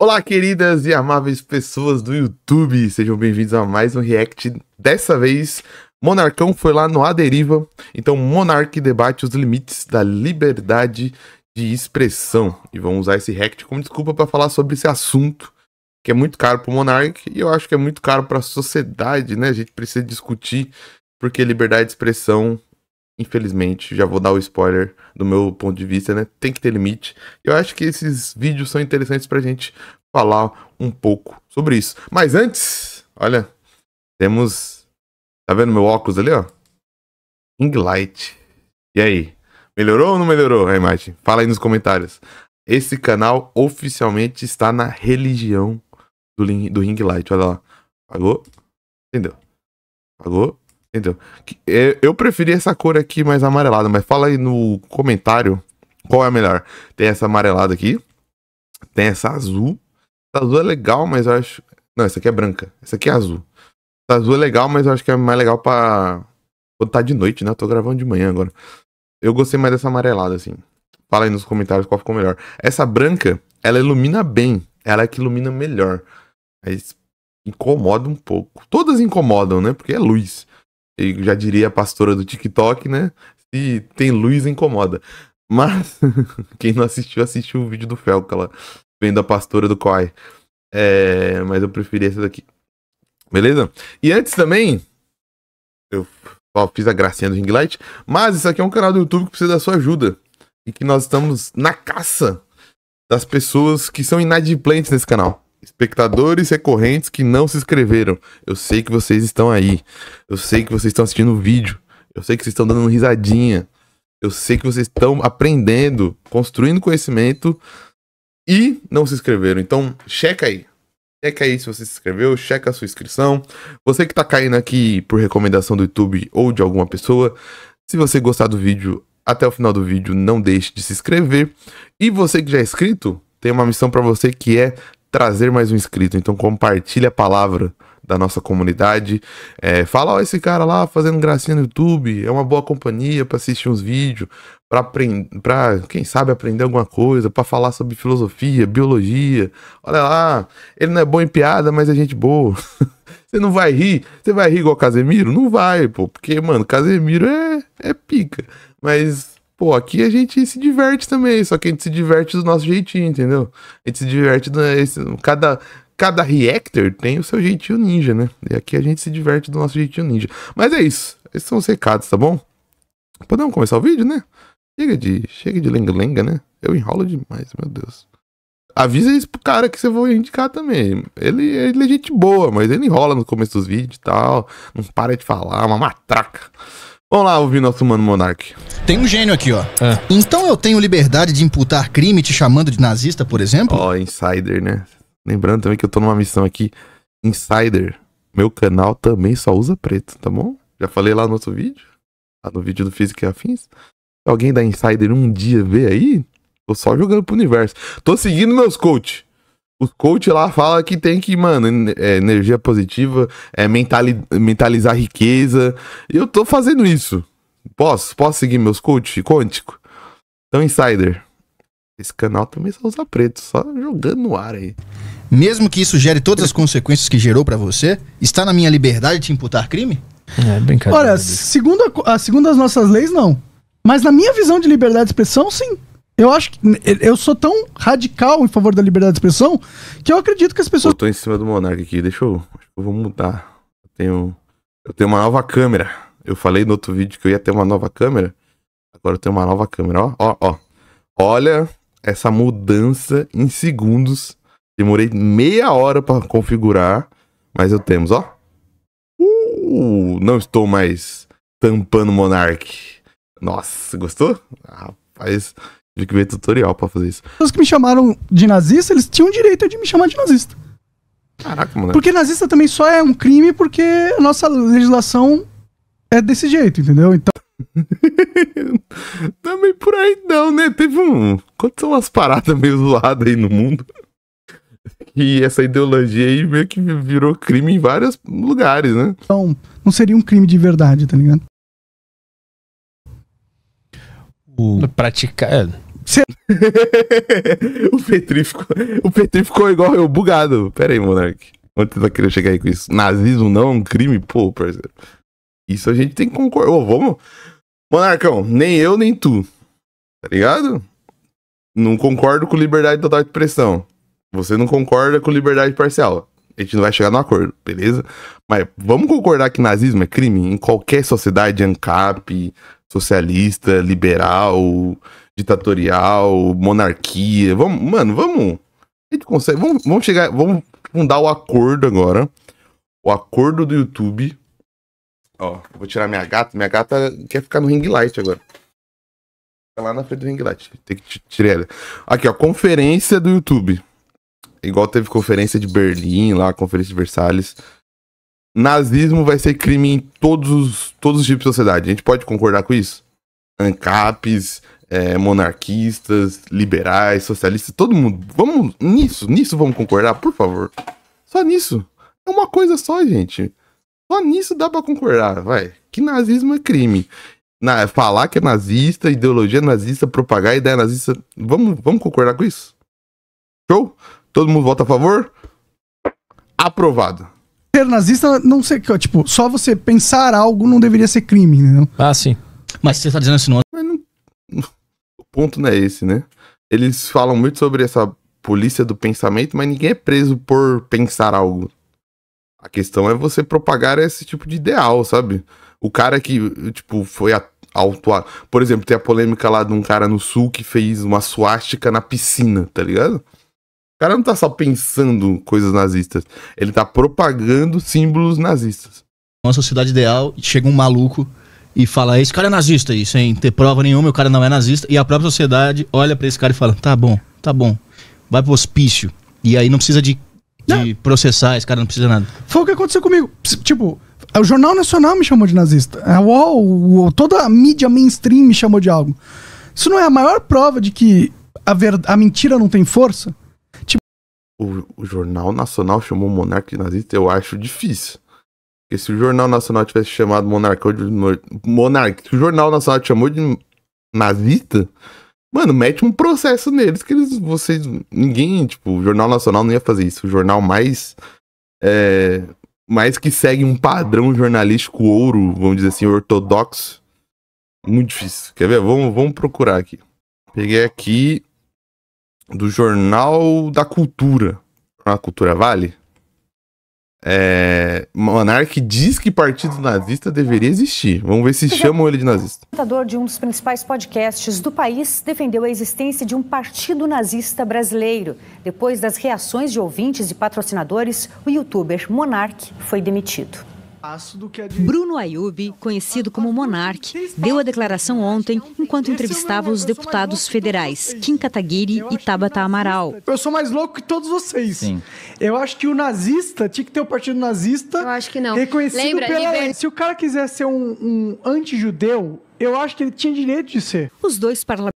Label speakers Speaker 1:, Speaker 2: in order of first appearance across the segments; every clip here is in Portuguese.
Speaker 1: Olá, queridas e amáveis pessoas do YouTube, sejam bem-vindos a mais um react. Dessa vez, Monarcão foi lá no A Deriva, então Monarque debate os limites da liberdade de expressão. E vamos usar esse react como desculpa para falar sobre esse assunto, que é muito caro para o Monarque e eu acho que é muito caro para a sociedade, né? A gente precisa discutir, porque liberdade de expressão infelizmente, já vou dar o spoiler do meu ponto de vista, né? Tem que ter limite. Eu acho que esses vídeos são interessantes pra gente falar um pouco sobre isso. Mas antes, olha, temos. Tá vendo meu óculos ali, ó? Ring light. E aí? Melhorou ou não melhorou a imagem? Fala aí nos comentários. Esse canal oficialmente está na religião do, do ring light. Olha lá. Pagou? Entendeu? Pagou? Entendeu? É, eu preferi essa cor aqui mais amarelada, mas fala aí no comentário qual é a melhor. Tem essa amarelada aqui, tem essa azul. Essa azul é legal, mas eu acho. Não, essa aqui é branca. Essa aqui é azul. Essa azul é legal, mas eu acho que é mais legal pra. Quando tá de noite, né? Eu tô gravando de manhã agora. Eu gostei mais dessa amarelada, assim. Fala aí nos comentários qual ficou melhor. Essa branca, ela ilumina bem. Ela é que ilumina melhor. Mas incomoda um pouco. Todas incomodam, né? Porque é luz. Eu já diria a pastora do TikTok, né? Se tem luz, incomoda. Mas, quem não assistiu, assistiu o vídeo do Felca lá, vendo a pastora do Koi. É, mas eu preferi essa daqui. Beleza? E antes também, eu fiz a gracinha do Ring Light, mas isso aqui é um canal do YouTube que precisa da sua ajuda. E que nós estamos na caça das pessoas que são inadimplentes nesse canal. Espectadores recorrentes que não se inscreveram. Eu sei que vocês estão aí. Eu sei que vocês estão assistindo o vídeo. Eu sei que vocês estão dando uma risadinha. Eu sei que vocês estão aprendendo, construindo conhecimento e não se inscreveram. Então, checa aí. Checa aí se você se inscreveu, checa a sua inscrição. Você que tá caindo aqui por recomendação do YouTube ou de alguma pessoa, se você gostar do vídeo, até o final do vídeo, não deixe de se inscrever. E você que já é inscrito, tem uma missão para você que é trazer mais um inscrito. Então compartilha a palavra da nossa comunidade. É, fala, ó, esse cara lá fazendo gracinha no YouTube, é uma boa companhia para assistir uns vídeos, para aprender, para quem sabe aprender alguma coisa, para falar sobre filosofia, biologia. Olha lá, ele não é bom em piada, mas é gente boa. Você não vai rir? Você vai rir igual Casemiro? Não vai, pô, porque mano, Casemiro é é pica, mas Pô, aqui a gente se diverte também, só que a gente se diverte do nosso jeitinho, entendeu? A gente se diverte do, esse, cada cada reactor tem o seu jeitinho ninja, né? E aqui a gente se diverte do nosso jeitinho ninja. Mas é isso. Esses são os recados, tá bom? Podemos começar o vídeo, né? Chega de, chega de lenga-lenga, né? Eu enrolo demais, meu Deus. Avisa isso pro cara que você vai indicar também. Ele, ele é gente boa, mas ele enrola no começo dos vídeos e tal. Não para de falar, é uma matraca. Vamos lá ouvir nosso mano Monark. Tem um
Speaker 2: gênio aqui, ó. É. Então eu tenho liberdade de imputar crime te chamando de nazista, por exemplo?
Speaker 1: Ó, oh, insider, né? Lembrando também que eu tô numa missão aqui. Insider, meu canal também só usa preto, tá bom? Já falei lá no outro vídeo. Lá no vídeo do físico e Afins. Se alguém da Insider um dia ver aí, tô só jogando pro universo. Tô seguindo meus coach os coach lá fala que tem que, mano, é energia positiva, é mentali mentalizar riqueza. E eu tô fazendo isso. Posso? Posso seguir meus coach? Quântico? Então, insider. Esse canal também só usa preto, só jogando no ar aí.
Speaker 2: Mesmo que isso gere todas as consequências que gerou para você, está na minha liberdade de imputar crime? É, brincadeira.
Speaker 3: Olha, segundo, a, segundo as nossas leis, não. Mas na minha visão de liberdade de expressão, sim. Eu acho que. Eu sou tão radical em favor da liberdade de
Speaker 1: expressão que eu acredito que as pessoas. Eu tô em cima do Monark aqui, deixa eu. eu vou mudar. Eu tenho. Eu tenho uma nova câmera. Eu falei no outro vídeo que eu ia ter uma nova câmera. Agora eu tenho uma nova câmera. Ó, ó, ó. Olha essa mudança em segundos. Demorei meia hora para configurar. Mas eu temos, ó. Uh, não estou mais tampando Monark. Nossa, gostou? Ah, rapaz. Tive que ver tutorial pra fazer isso. As
Speaker 3: pessoas que me chamaram de nazista, eles tinham direito de me chamar de nazista.
Speaker 1: Caraca, moleque. Porque nazista
Speaker 3: também só é um crime porque a nossa legislação é desse jeito, entendeu? Então.
Speaker 1: também por aí não, né? Teve um. Quantas são umas paradas meio zoadas aí no mundo? E essa ideologia aí meio que virou crime em vários lugares, né?
Speaker 3: Então, não seria um crime de verdade, tá ligado?
Speaker 4: O... Praticar. É,
Speaker 1: o Petri ficou, o Petri ficou igual eu, bugado. Pera aí, Monark. Onde você tá querendo chegar aí com isso? Nazismo não é um crime? Pô, parceiro. Isso a gente tem que concordar. vamos. Monarcão, nem eu, nem tu. Tá ligado? Não concordo com liberdade total de expressão. Você não concorda com liberdade parcial. A gente não vai chegar no acordo, beleza? Mas vamos concordar que nazismo é crime em qualquer sociedade ANCAP, socialista, liberal, ditatorial, monarquia. Vamos, mano, vamos. A gente consegue. Vamos, vamos chegar. Vamos fundar o acordo agora. O acordo do YouTube. Ó, vou tirar minha gata. Minha gata quer ficar no ring light agora. tá lá na frente do ring light. Tem que tirar ela. Aqui, ó. Conferência do YouTube. Igual teve conferência de Berlim lá, conferência de Versalhes. Nazismo vai ser crime em todos os, todos os tipos de sociedade. A gente pode concordar com isso? ANCAPs, é, monarquistas, liberais, socialistas, todo mundo. Vamos nisso, nisso vamos concordar, por favor. Só nisso. É uma coisa só, gente. Só nisso dá para concordar, vai. Que nazismo é crime. Na, falar que é nazista, ideologia nazista, propagar ideia nazista. Vamos, vamos concordar com isso? Show? Todo mundo vota a favor? Aprovado. Ser nazista, não sei que, tipo,
Speaker 3: só você pensar algo não deveria ser crime, né? Ah,
Speaker 2: sim. Mas você tá dizendo isso não. Mas não
Speaker 1: ponto não é esse, né? Eles falam muito sobre essa polícia do pensamento, mas ninguém é preso por pensar algo. A questão é você propagar esse tipo de ideal, sabe? O cara que, tipo, foi autuado. Por exemplo, tem a polêmica lá de um cara no sul que fez uma suástica na piscina, tá ligado? O cara não tá só pensando coisas nazistas, ele tá propagando símbolos nazistas.
Speaker 2: Uma sociedade ideal, chega um maluco e fala: esse cara é nazista, sem ter prova nenhuma, o cara não é nazista, e a própria sociedade olha para esse cara e fala: tá bom, tá bom, vai pro hospício. E aí não precisa de, de processar, esse cara não precisa de nada. Foi o que aconteceu comigo. Tipo,
Speaker 3: o Jornal Nacional me chamou de nazista. A UOL, toda a mídia mainstream me chamou de algo. Isso não é a maior prova de que a, ver, a mentira não tem força?
Speaker 1: O, o Jornal Nacional chamou o Monarca de nazista, eu acho difícil. Porque se o Jornal Nacional tivesse chamado Monarcão de. Monarca, se o Jornal Nacional te chamou de nazista, mano, mete um processo neles que eles. Vocês. Ninguém, tipo, o Jornal Nacional não ia fazer isso. O jornal mais. É, mais que segue um padrão jornalístico ouro, vamos dizer assim, ortodoxo. Muito difícil. Quer ver? Vamos, vamos procurar aqui. Peguei aqui do Jornal da Cultura. A ah, Cultura Vale? É, diz que partido nazista deveria existir. Vamos ver se chamam ele de nazista.
Speaker 5: O apresentador de um dos principais podcasts do país defendeu a existência de um partido nazista brasileiro. Depois das reações de ouvintes e patrocinadores, o youtuber Monark foi demitido. Bruno Ayub, conhecido como Monarque, deu a declaração ontem enquanto entrevistava os deputados federais Kim Kataguiri e Tabata Amaral. Eu sou mais louco que
Speaker 3: todos vocês. Sim. Eu acho que o nazista tinha que ter o um partido nazista. Eu acho que não. Reconhecido Lembra, pela... Liber... Se o cara quiser ser um, um anti-judeu, eu acho que ele tinha direito de ser.
Speaker 5: Os dois parlamentares.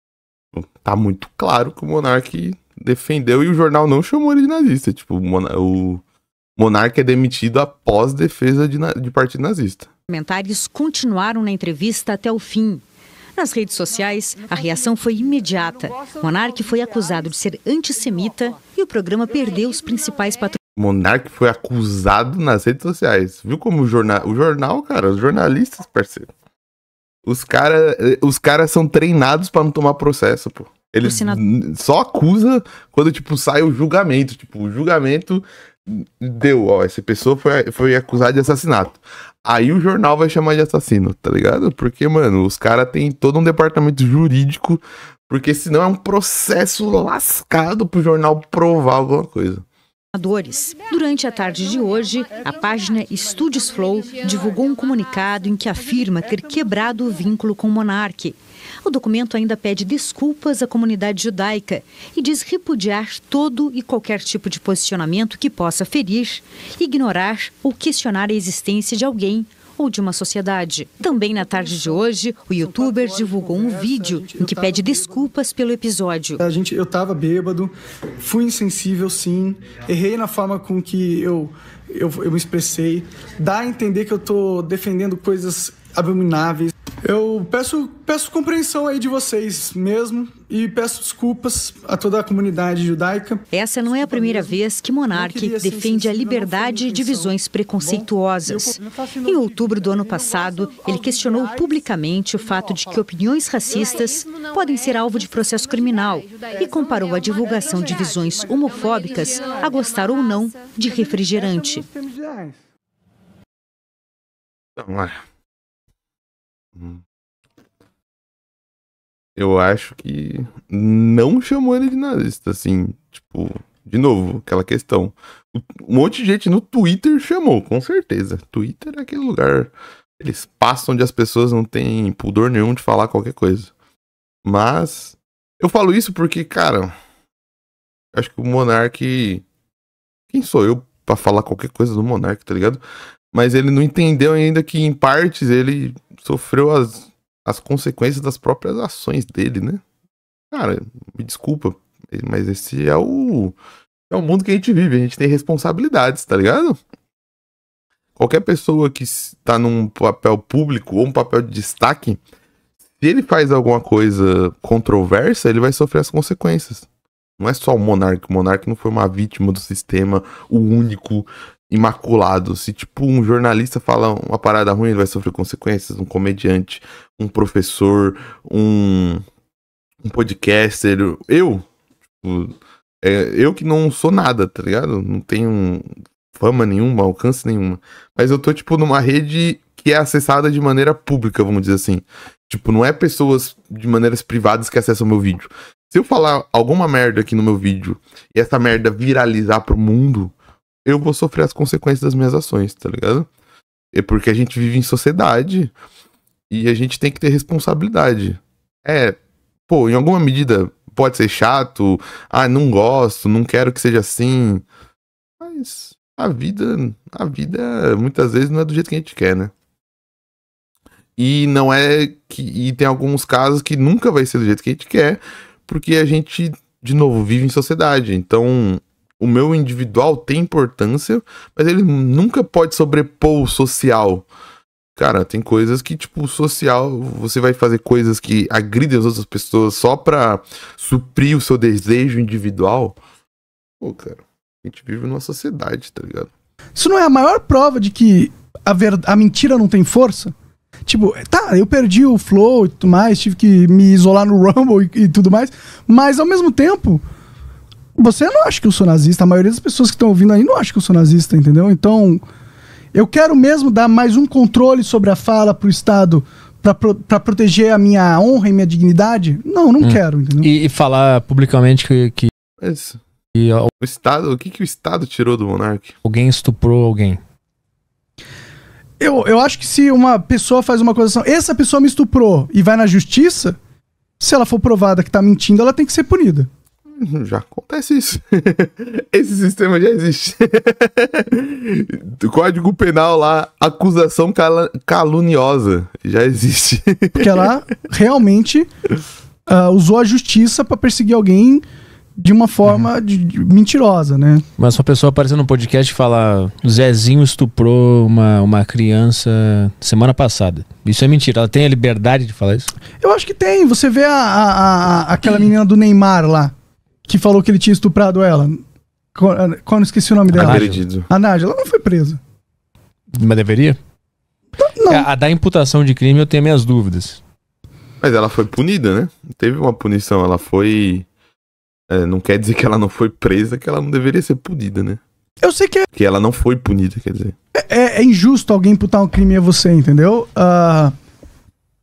Speaker 1: Tá muito claro que o Monarque defendeu e o jornal não chamou ele de nazista. Tipo, o Monarca é demitido após defesa de, de partido nazista.
Speaker 5: Comentários continuaram na entrevista até o fim. Nas redes sociais, a reação foi imediata. Monarque foi acusado de ser antissemita e o programa perdeu os principais patrocinadores.
Speaker 1: Monarque foi acusado nas redes sociais. Viu como o jornal, o jornal cara, os jornalistas, parceiro. Os caras eh, os caras são treinados para não tomar processo, pô. eles. só acusa quando, tipo, sai o julgamento. Tipo, o julgamento deu, ó, essa pessoa foi, foi acusada de assassinato. Aí o jornal vai chamar de assassino, tá ligado? Porque, mano, os caras têm todo um departamento jurídico, porque senão é um processo lascado pro jornal provar alguma coisa.
Speaker 5: Durante a tarde de hoje, a página Estúdios Flow divulgou um comunicado em que afirma ter quebrado o vínculo com o monarque o documento ainda pede desculpas à comunidade judaica e diz repudiar todo e qualquer tipo de posicionamento que possa ferir, ignorar ou questionar a existência de alguém ou de uma sociedade. Também na tarde de hoje, o youtuber divulgou um vídeo em que pede desculpas pelo episódio. A gente, eu estava bêbado, fui insensível,
Speaker 3: sim, errei na forma com que eu, eu, eu me expressei. Dá a entender que eu estou defendendo coisas abomináveis. Eu peço, peço compreensão aí de vocês mesmo e peço desculpas a toda a comunidade judaica.
Speaker 5: Essa não é a primeira vez que Monarque defende a liberdade de visões preconceituosas. Em outubro do ano passado, ele questionou publicamente o fato de que opiniões racistas é podem ser alvo de processo criminal é e comparou a é divulgação de visões homofóbicas a gostar ou não de refrigerante.
Speaker 1: Então, Hum. Eu acho que não chamou ele de nazista, assim, tipo, de novo, aquela questão. Um monte de gente no Twitter chamou, com certeza. Twitter é aquele lugar, aquele espaço onde as pessoas não têm pudor nenhum de falar qualquer coisa. Mas eu falo isso porque, cara, acho que o Monark. Quem sou eu para falar qualquer coisa do Monark, tá ligado? mas ele não entendeu ainda que, em partes, ele sofreu as, as consequências das próprias ações dele, né? Cara, me desculpa, mas esse é o. É o mundo que a gente vive, a gente tem responsabilidades, tá ligado? Qualquer pessoa que está num papel público ou um papel de destaque, se ele faz alguma coisa controversa, ele vai sofrer as consequências. Não é só o monarca. O monarca não foi uma vítima do sistema, o único imaculado. Se, tipo, um jornalista fala uma parada ruim, ele vai sofrer consequências. Um comediante, um professor, um, um podcaster. Eu, tipo, é, eu que não sou nada, tá ligado? Não tenho fama nenhuma, alcance nenhuma. Mas eu tô, tipo, numa rede que é acessada de maneira pública, vamos dizer assim. Tipo, não é pessoas de maneiras privadas que acessam meu vídeo. Se eu falar alguma merda aqui no meu vídeo e essa merda viralizar pro mundo, eu vou sofrer as consequências das minhas ações, tá ligado? É porque a gente vive em sociedade e a gente tem que ter responsabilidade. É, pô, em alguma medida pode ser chato, ah, não gosto, não quero que seja assim. Mas a vida, a vida muitas vezes não é do jeito que a gente quer, né? E não é que e tem alguns casos que nunca vai ser do jeito que a gente quer, porque a gente de novo vive em sociedade. Então, o meu individual tem importância, mas ele nunca pode sobrepor o social. Cara, tem coisas que, tipo, social, você vai fazer coisas que agridem as outras pessoas só pra suprir o seu desejo individual. Pô, cara, a gente vive numa sociedade, tá ligado?
Speaker 3: Isso não é a maior prova de que a, ver... a mentira não tem força? Tipo, tá, eu perdi o flow e tudo mais, tive que me isolar no Rumble e, e tudo mais, mas ao mesmo tempo, você não acha que eu sou nazista, a maioria das pessoas que estão ouvindo aí não acha que eu sou nazista, entendeu? Então, eu quero mesmo dar mais um controle sobre a fala pro Estado para pro, proteger a minha honra e minha dignidade? Não, não hum. quero,
Speaker 4: entendeu? E, e, falar publicamente que. que... Isso. E, ó, o Estado,
Speaker 1: o que, que o Estado tirou do monarca? Alguém estuprou alguém.
Speaker 3: Eu, eu acho que se uma pessoa faz uma acusação, essa pessoa me estuprou e vai na justiça, se ela for provada que tá mentindo, ela tem que ser punida. já acontece isso.
Speaker 1: Esse sistema já existe. Código penal lá, acusação cal caluniosa, já existe. Porque ela
Speaker 3: realmente uh, usou a justiça para perseguir alguém de uma forma uhum. de, de, mentirosa,
Speaker 4: né? Mas uma pessoa aparecendo no podcast e falar Zezinho estuprou uma, uma criança semana passada. Isso é mentira. Ela tem a liberdade de falar isso?
Speaker 3: Eu acho que tem. Você vê a, a, a aquela menina do Neymar lá que falou que ele tinha estuprado ela. Ah, quando esqueci o nome dela. A Nádia, Ela não foi presa.
Speaker 4: Mas deveria? Tá, não. A, é, a da imputação de crime eu tenho minhas dúvidas.
Speaker 1: Mas ela foi punida, né? Teve uma punição. Ela foi. É, não quer dizer que ela não foi presa, que ela não deveria ser punida, né? Eu sei que é. Que ela não foi punida, quer dizer.
Speaker 3: É, é, é injusto alguém imputar um crime a você, entendeu? Uh,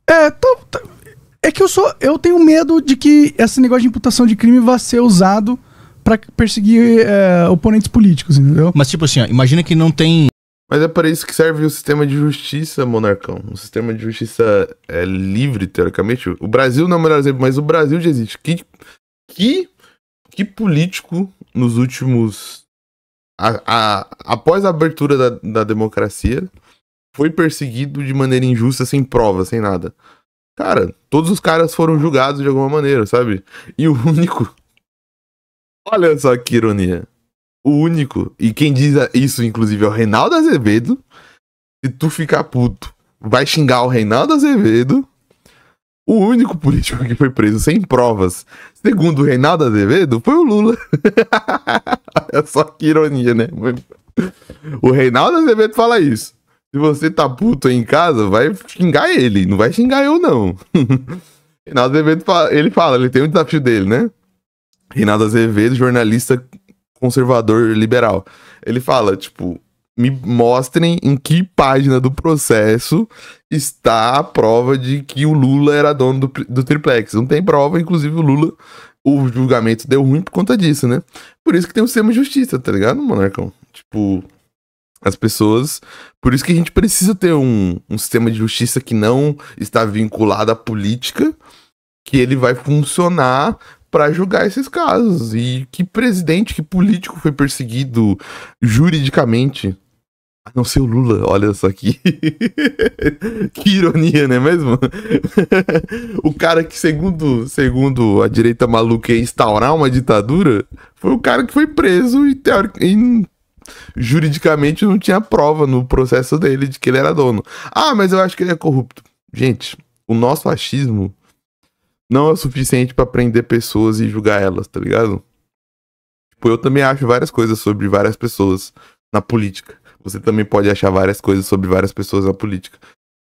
Speaker 3: é, tá, tá, é que eu sou. Eu tenho medo de que esse negócio de imputação de crime vá ser usado para perseguir é, oponentes políticos, entendeu?
Speaker 1: Mas, tipo assim, ó, imagina que não tem. Mas é para isso que serve o sistema de justiça, monarcão. O sistema de justiça é livre, teoricamente. O Brasil não é o melhor exemplo, mas o Brasil já existe. Que, que, que político nos últimos. A, a, após a abertura da, da democracia, foi perseguido de maneira injusta, sem prova, sem nada. Cara, todos os caras foram julgados de alguma maneira, sabe? E o único. Olha só que ironia. O único, e quem diz isso, inclusive, é o Reinaldo Azevedo. Se tu ficar puto, vai xingar o Reinaldo Azevedo. O único político que foi preso sem provas, segundo o Reinaldo Azevedo, foi o Lula. Olha só que ironia, né? O Reinaldo Azevedo fala isso. Se você tá puto aí em casa, vai xingar ele, não vai xingar eu, não. Reinaldo Azevedo, ele fala, ele tem um desafio dele, né? Reinaldo Azevedo, jornalista conservador liberal. Ele fala, tipo, me mostrem em que página do processo está a prova de que o Lula era dono do, do triplex. Não tem prova, inclusive o Lula, o julgamento deu ruim por conta disso, né? Por isso que tem o sistema de justiça, tá ligado, Monarcão? Tipo, as pessoas. Por isso que a gente precisa ter um, um sistema de justiça que não está vinculado à política, que ele vai funcionar para julgar esses casos. E que presidente, que político foi perseguido juridicamente? A não ser o Lula, olha só aqui. que ironia, não é mesmo? o cara que, segundo, segundo a direita maluca, ia instaurar uma ditadura foi o cara que foi preso e, teórico, e juridicamente não tinha prova no processo dele de que ele era dono. Ah, mas eu acho que ele é corrupto. Gente, o nosso achismo não é o suficiente para prender pessoas e julgar elas, tá ligado? Tipo, eu também acho várias coisas sobre várias pessoas na política. Você também pode achar várias coisas sobre várias pessoas na política.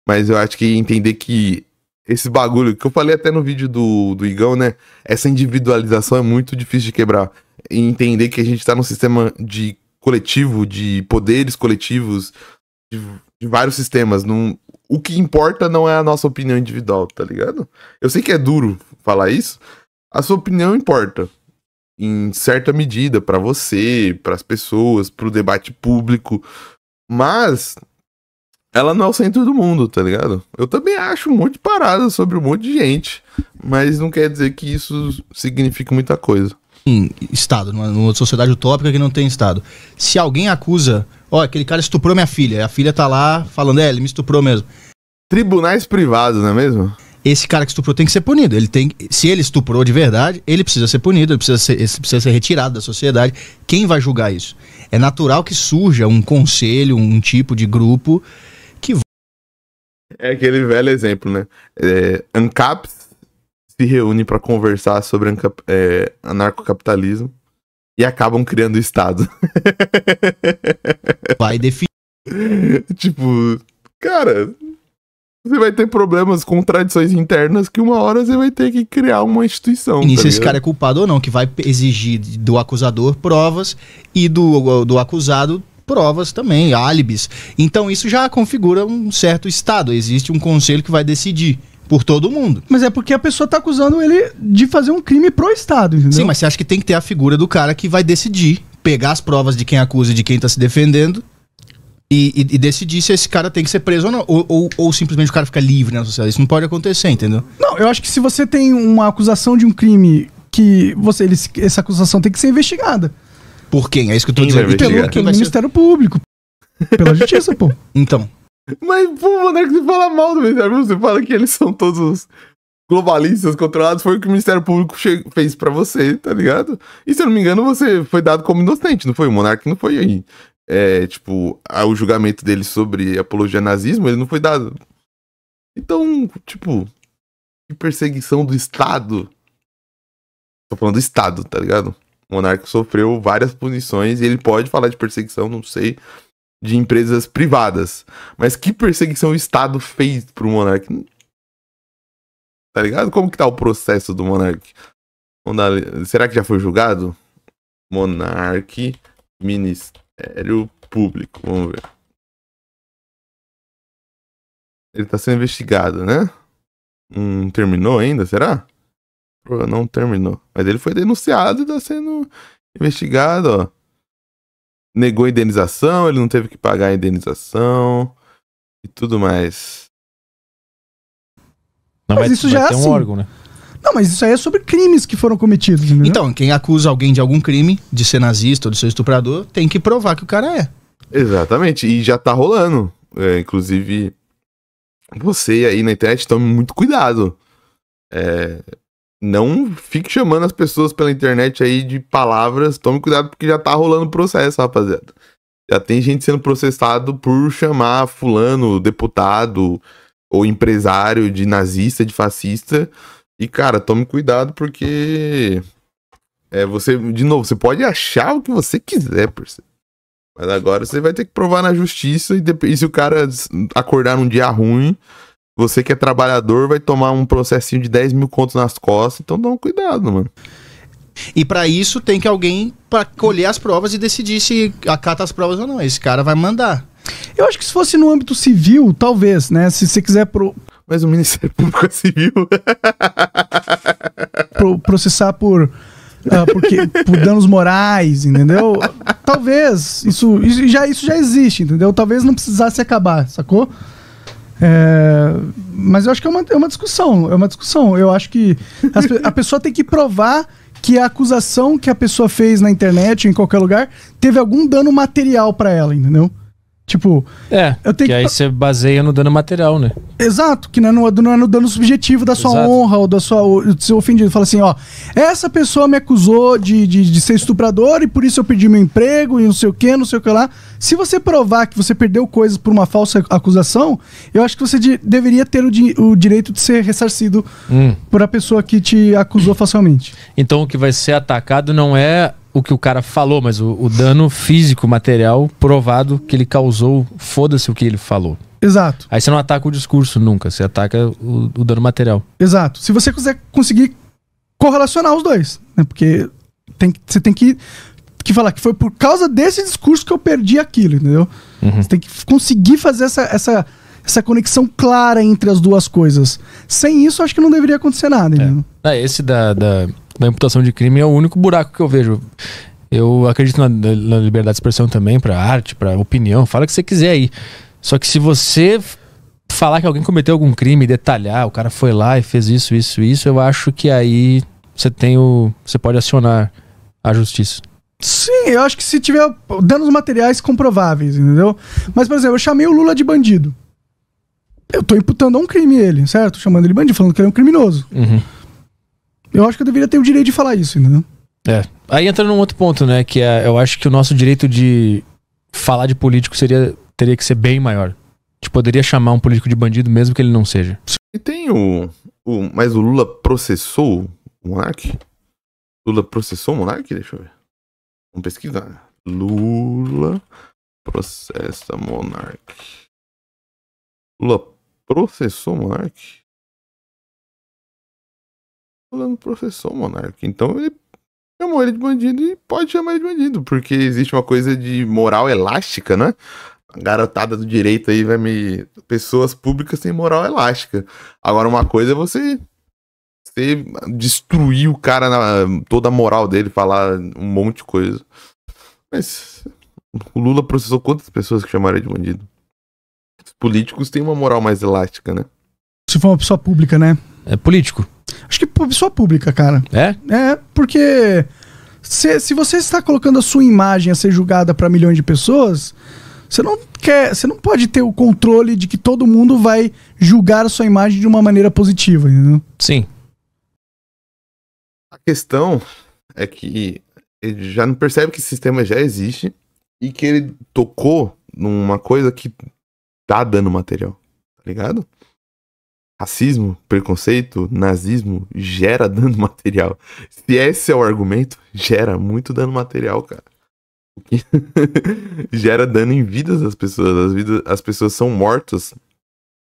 Speaker 1: Mas eu acho que entender que esse bagulho, que eu falei até no vídeo do, do Igão, né? Essa individualização é muito difícil de quebrar. E entender que a gente tá num sistema de coletivo, de poderes coletivos, de, de vários sistemas. Não, o que importa não é a nossa opinião individual, tá ligado? Eu sei que é duro falar isso. A sua opinião importa em certa medida para você, para as pessoas, para o debate público, mas ela não é o centro do mundo, tá ligado? Eu também acho um monte de parada sobre um monte de gente, mas não quer dizer que isso signifique muita coisa em Estado, numa, numa, sociedade utópica que não
Speaker 2: tem Estado. Se alguém acusa, ó, oh, aquele cara estuprou minha filha, a filha tá lá falando, é, ele me estuprou mesmo. Tribunais privados, não é mesmo? Esse cara que estuprou tem que ser punido. Ele tem, se ele estuprou de verdade, ele precisa ser punido, ele precisa ser, ele precisa ser retirado da sociedade. Quem vai julgar isso? É natural que surja um conselho, um tipo de grupo que.
Speaker 1: É aquele velho exemplo, né? É, ANCAPs se reúne para conversar sobre é, anarcocapitalismo e acabam criando o Estado. Vai definir. tipo, cara, você vai ter problemas com tradições internas que uma hora você vai ter que criar uma instituição. E se tá esse cara é
Speaker 2: culpado ou não, que vai exigir do acusador provas e do, do acusado provas também, álibis. Então isso já configura um certo Estado, existe um conselho que vai decidir por todo mundo. Mas é porque a pessoa tá acusando ele de fazer um crime pro Estado, entendeu? Sim, mas você acha que tem que ter a figura do cara que vai decidir, pegar as provas de quem acusa e de quem tá se defendendo e, e, e, decidir se esse cara tem que ser preso ou não. Ou, ou, ou, simplesmente o cara fica livre na sociedade. Isso não pode acontecer, entendeu?
Speaker 3: Não, eu acho que se você tem uma acusação de um crime que você ele, essa acusação tem que ser investigada. Por
Speaker 2: quem? É isso que eu tô quem dizendo. Pelo, pelo Ministério ser... Público. Pela justiça, pô. Então,
Speaker 1: mas, pô, o Monark se fala mal do Ministério Público, você fala que eles são todos globalistas, controlados, foi o que o Ministério Público fez para você, tá ligado? E se eu não me engano, você foi dado como inocente, não foi? O Monark não foi aí. É, tipo, o julgamento dele sobre apologia nazismo, ele não foi dado. Então, tipo, que perseguição do Estado. Tô falando do Estado, tá ligado? O Monarca sofreu várias punições e ele pode falar de perseguição, não sei de empresas privadas. Mas que perseguição o Estado fez pro Monark? Tá ligado? Como que tá o processo do Monark? Será que já foi julgado? Monark, Ministério Público. Vamos ver. Ele tá sendo investigado, né? Hum, terminou ainda, será? Pô, não terminou. Mas ele foi denunciado e tá sendo investigado, ó negou indenização, ele não teve que pagar a indenização e tudo mais.
Speaker 4: Não, mas, mas isso já é assim. um órgão, né?
Speaker 2: Não, mas isso aí é sobre crimes que foram cometidos, entendeu? Então, quem acusa alguém de algum crime, de ser nazista ou de ser estuprador, tem que provar que o cara é.
Speaker 1: Exatamente, e já tá rolando. É, inclusive, você aí na internet tome muito cuidado. É, não fique chamando as pessoas pela internet aí de palavras. Tome cuidado porque já tá rolando processo, rapaziada. Já tem gente sendo processado por chamar fulano, deputado ou empresário de nazista, de fascista. E cara, tome cuidado porque é você, de novo, você pode achar o que você quiser, parceiro. Mas agora você vai ter que provar na justiça e, depois, e se o cara acordar num dia ruim, você que é trabalhador vai tomar um processinho de 10 mil contos nas costas, então toma cuidado, mano. E para isso tem que alguém para colher as provas e
Speaker 2: decidir se acata as provas ou não. Esse cara vai mandar. Eu acho que se fosse no âmbito civil,
Speaker 3: talvez, né? Se você quiser pro... Mas o Ministério Público é civil. pro, processar por Uh, porque por danos morais, entendeu? Talvez isso, isso já isso já existe, entendeu? Talvez não precisasse acabar, sacou? É, mas eu acho que é uma, é uma discussão. É uma discussão. Eu acho que as, a pessoa tem que provar que a acusação que a pessoa fez na internet, em qualquer lugar, teve algum dano material para ela, entendeu? Tipo,
Speaker 4: é, eu tenho que, que aí você baseia no dano material, né?
Speaker 3: Exato, que não é no, não é no dano subjetivo da sua Exato. honra ou da sua, do seu ofendido. Fala assim, ó, essa pessoa me acusou de, de, de, ser estuprador e por isso eu perdi meu emprego e não sei o que, não sei o que lá. Se você provar que você perdeu coisas por uma falsa acusação, eu acho que você de, deveria ter o, di, o, direito de ser ressarcido hum. por a pessoa que te acusou falsamente.
Speaker 4: Então o que vai ser atacado não é o que o cara falou, mas o, o dano físico, material, provado que ele causou, foda-se o que ele falou. Exato. Aí você não ataca o discurso nunca, você ataca o, o dano material.
Speaker 3: Exato. Se você quiser conseguir correlacionar os dois, né? Porque tem, você tem que, que falar que foi por causa desse discurso que eu perdi aquilo, entendeu? Uhum. Você tem que conseguir fazer essa, essa, essa conexão clara entre as duas coisas. Sem isso, acho que não deveria acontecer nada, é. entendeu?
Speaker 4: É, esse da... da da imputação de crime é o único buraco que eu vejo. Eu acredito na, na liberdade de expressão também, para arte, para opinião, fala o que você quiser aí. Só que se você falar que alguém cometeu algum crime, detalhar, o cara foi lá e fez isso, isso, isso, eu acho que aí você tem o. Você pode acionar a justiça.
Speaker 3: Sim, eu acho que se tiver danos materiais comprováveis, entendeu? Mas, por exemplo, eu chamei o Lula de bandido. Eu tô imputando a um crime ele, certo? Chamando ele bandido, falando que ele é um criminoso. Uhum. Eu acho que eu deveria ter o direito de falar isso, entendeu?
Speaker 4: É. Aí entra num outro ponto, né? Que é, eu acho que o nosso direito de falar de político seria, teria que ser bem maior. A gente poderia chamar um político de bandido mesmo que ele não seja. E
Speaker 1: tem o. o mas o Lula processou o Monarque? Lula processou o Monarque? Deixa eu ver. Vamos pesquisar. Lula processa Monarque. Lula processou o Monarque? falando processou monarca. Então ele chamou ele de bandido e pode chamar ele de bandido, porque existe uma coisa de moral elástica, né? A garotada do direito aí vai me. Pessoas públicas têm moral elástica. Agora, uma coisa é você. Você destruir o cara, na, toda a moral dele, falar um monte de coisa. Mas o Lula processou quantas pessoas que chamaram de bandido? Os políticos têm uma moral mais elástica, né?
Speaker 3: Se for uma pessoa pública, né?
Speaker 1: É político.
Speaker 3: Acho que pessoa pública, cara. É? É, porque se, se você está colocando a sua imagem a ser julgada para milhões de pessoas, você não quer, você não pode ter o controle de que todo mundo vai julgar a sua imagem de uma maneira positiva, entendeu?
Speaker 1: Sim. A questão é que ele já não percebe que esse sistema já existe e que ele tocou numa coisa que tá dando material, tá ligado? Racismo, preconceito, nazismo gera dano material. Se esse é o argumento, gera muito dano material, cara. gera dano em vidas das pessoas. As, vidas, as pessoas são mortas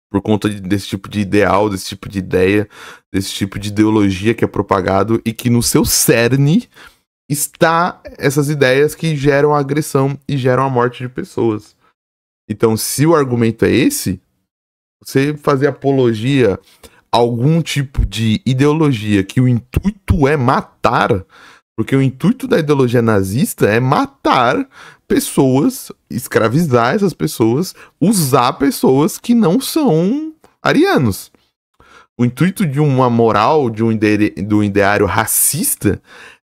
Speaker 1: por conta de, desse tipo de ideal, desse tipo de ideia, desse tipo de ideologia que é propagado e que no seu cerne está essas ideias que geram agressão e geram a morte de pessoas. Então, se o argumento é esse, você fazer apologia a algum tipo de ideologia que o intuito é matar, porque o intuito da ideologia nazista é matar pessoas, escravizar essas pessoas, usar pessoas que não são arianos. O intuito de uma moral, de um, ide... de um ideário racista,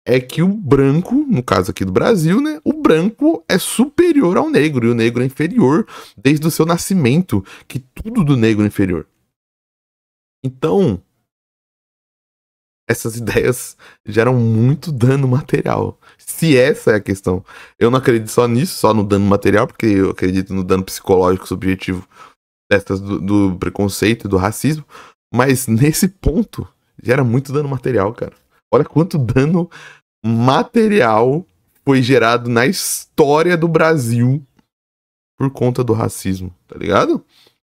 Speaker 1: é que o branco, no caso aqui do Brasil, né, o branco é superior ao negro e o negro é inferior desde o seu nascimento, que tudo do negro é inferior. Então, essas ideias geram muito dano material. Se essa é a questão. Eu não acredito só nisso, só no dano material, porque eu acredito no dano psicológico subjetivo dessas do, do preconceito e do racismo, mas nesse ponto gera muito dano material, cara. Olha quanto dano material foi gerado na história do Brasil por conta do racismo, tá ligado?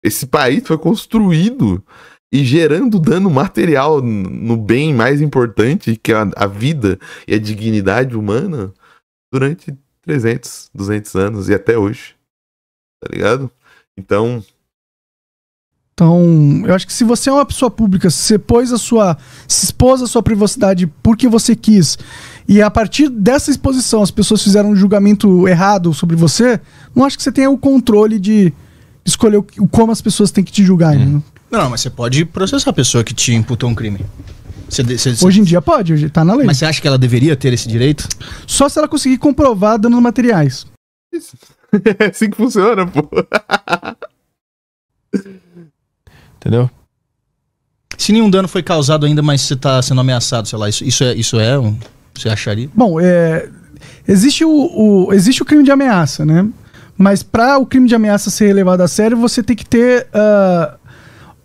Speaker 1: Esse país foi construído e gerando dano material no bem mais importante, que é a vida e a dignidade humana, durante 300, 200 anos e até hoje, tá ligado? Então,
Speaker 3: então, eu acho que se você é uma pessoa pública, se você pôs a sua, se expôs a sua privacidade porque você quis, e a partir dessa exposição as pessoas fizeram um julgamento errado sobre você, não acho que você tenha o controle de escolher o, como as pessoas têm que te julgar. Hum. Né?
Speaker 2: Não, mas você pode processar a pessoa que te imputou um crime. Você, você, você... hoje em dia pode, hoje tá na lei. Mas você acha que ela deveria ter esse direito? Só se ela conseguir comprovar danos materiais. Isso. É assim que funciona, pô. Entendeu? Se nenhum dano foi causado ainda, mas você está sendo ameaçado, sei lá, isso, isso é, isso é um, você acharia?
Speaker 3: Bom, é, existe, o, o, existe o crime de ameaça, né? Mas para o crime de ameaça ser levado a sério, você tem que ter, uh,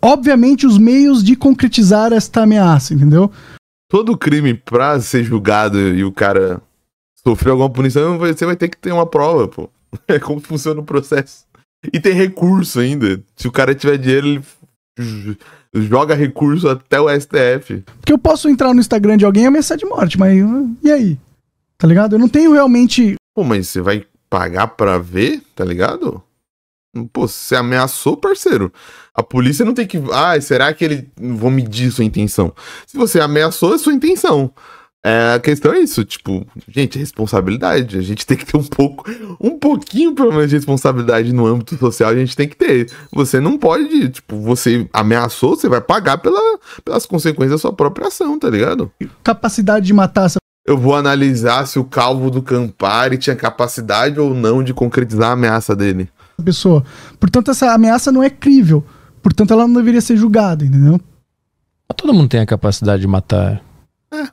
Speaker 3: obviamente, os meios de concretizar esta ameaça, entendeu?
Speaker 1: Todo crime, para ser julgado e o cara sofrer alguma punição, você vai ter que ter uma prova, pô. É como funciona o processo. E tem recurso ainda. Se o cara tiver dinheiro, ele joga recurso até o STF.
Speaker 3: Porque eu posso entrar no Instagram de alguém e ameaçar de morte, mas uh, e aí? Tá ligado? Eu não tenho realmente.
Speaker 1: Pô, mas você vai pagar pra ver, tá ligado? Pô, você ameaçou, parceiro. A polícia não tem que. Ah, será que ele. Vou medir sua intenção. Se você ameaçou, é sua intenção. É, a questão é isso, tipo, gente, é responsabilidade. A gente tem que ter um pouco, um pouquinho pelo menos de responsabilidade no âmbito social, a gente tem que ter. Você não pode, tipo, você ameaçou, você vai pagar pela, pelas consequências da sua própria ação, tá ligado? Capacidade de matar essa eu vou analisar se o calvo do Campari tinha capacidade ou não de concretizar a ameaça dele.
Speaker 3: Pessoa. Portanto, essa ameaça não é crível. Portanto, ela não deveria ser julgada, entendeu?
Speaker 1: Mas todo mundo tem a capacidade de matar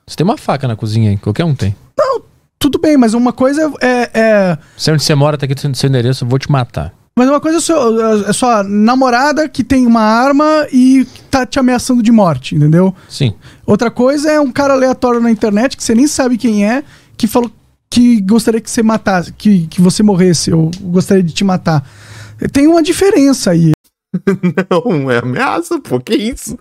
Speaker 4: você tem uma faca na cozinha, hein? Qualquer um tem. Não,
Speaker 3: tudo bem, mas uma coisa é. é...
Speaker 4: você onde você mora, tá aqui no seu endereço, eu vou te matar.
Speaker 3: Mas uma coisa é, é, é sua, é namorada que tem uma arma e tá te ameaçando de morte, entendeu? Sim. Outra coisa é um cara aleatório na internet que você nem sabe quem é, que falou que gostaria que você matasse, que, que você morresse, ou gostaria de te matar. Tem uma diferença aí.
Speaker 1: Não, é ameaça, pô, que isso?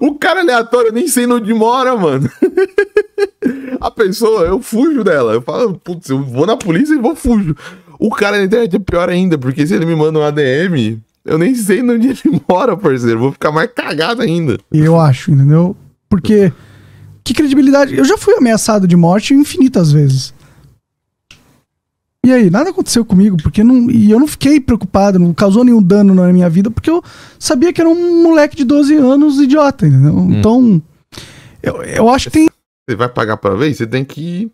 Speaker 1: O cara aleatório, eu nem sei onde mora, mano. A pessoa, eu fujo dela. Eu falo, putz, eu vou na polícia e vou fujo. O cara na internet é pior ainda, porque se ele me manda um ADM, eu nem sei onde ele mora, parceiro. Vou ficar mais cagado ainda.
Speaker 3: Eu acho, entendeu? Porque que credibilidade. Eu já fui ameaçado de morte infinitas vezes. E aí, nada aconteceu comigo, porque não, e eu não fiquei preocupado, não causou nenhum dano na minha vida, porque eu sabia que era um moleque de 12 anos idiota, entendeu? Hum. Então, eu, eu acho que
Speaker 1: tem. Você vai pagar pra ver? Você tem que.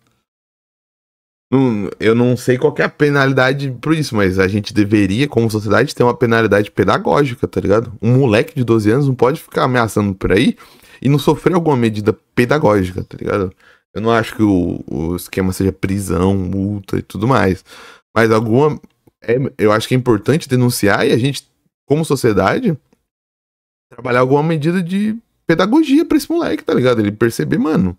Speaker 1: Eu não sei qual é a penalidade por isso, mas a gente deveria, como sociedade, ter uma penalidade pedagógica, tá ligado? Um moleque de 12 anos não pode ficar ameaçando por aí e não sofrer alguma medida pedagógica, tá ligado? Eu não acho que o, o esquema seja prisão, multa e tudo mais. Mas alguma. É, eu acho que é importante denunciar e a gente, como sociedade, trabalhar alguma medida de pedagogia pra esse moleque, tá ligado? Ele perceber, mano,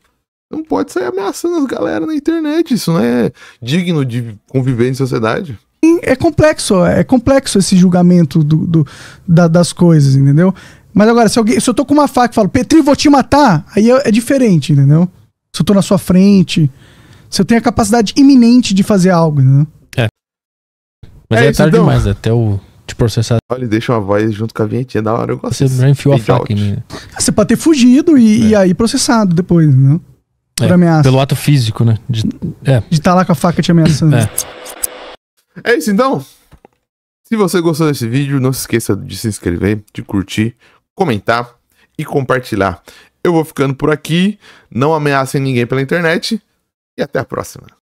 Speaker 1: não pode sair ameaçando as galera na internet. Isso não é digno de conviver em sociedade.
Speaker 3: É complexo, é complexo esse julgamento do, do da, das coisas, entendeu? Mas agora, se, alguém, se eu tô com uma faca e falo, Petri, vou te matar, aí é, é diferente, entendeu? se eu tô na sua frente, se eu tenho a capacidade iminente de fazer algo, né?
Speaker 1: É. Mas é, é tarde então. demais, né? até o te processar. Olha, ele deixa uma voz junto com a
Speaker 3: vinhetinha
Speaker 4: é da hora. Eu gosto Você já enfiou a faca em mim. Né?
Speaker 3: Ah, você pode ter fugido e, é. e aí processado depois, né? Por é, ameaça.
Speaker 4: Pelo ato físico, né? De
Speaker 3: é. estar tá lá com a faca te ameaçando. É.
Speaker 1: é isso então. Se você gostou desse vídeo, não se esqueça de se inscrever, de curtir, comentar e compartilhar. Eu vou ficando por aqui. Não ameacem ninguém pela internet. E até a próxima.